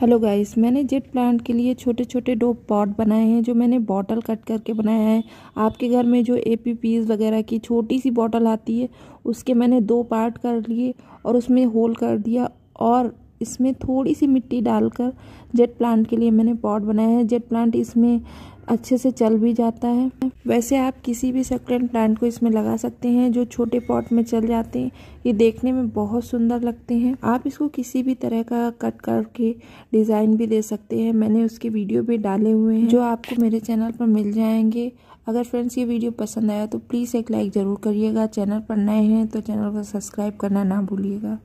hello guys मैंने jade plant के लिए छोटे छोटे डो पॉट बनाए हैं जो मैंने बॉटल कट करके बनाया है आपके घर में जो ए वगैरह की छोटी सी बॉटल आती है उसके मैंने दो पार्ट कर लिए और उसमें होल कर दिया और इसमें थोड़ी सी मिट्टी डालकर जेट प्लांट के लिए मैंने पॉट बनाया है जेट प्लांट इसमें अच्छे से चल भी जाता है वैसे आप किसी भी सेकेंड प्लांट को इसमें लगा सकते हैं जो छोटे पॉट में चल जाते हैं ये देखने में बहुत सुंदर लगते हैं आप इसको किसी भी तरह का कट करके डिज़ाइन भी दे सकते हैं मैंने उसके वीडियो भी डाले हुए हैं जो आपको मेरे चैनल पर मिल जाएंगे अगर फ्रेंड्स ये वीडियो पसंद आया तो प्लीज़ एक लाइक ज़रूर करिएगा चैनल पर नए हैं तो चैनल को सब्सक्राइब करना ना भूलिएगा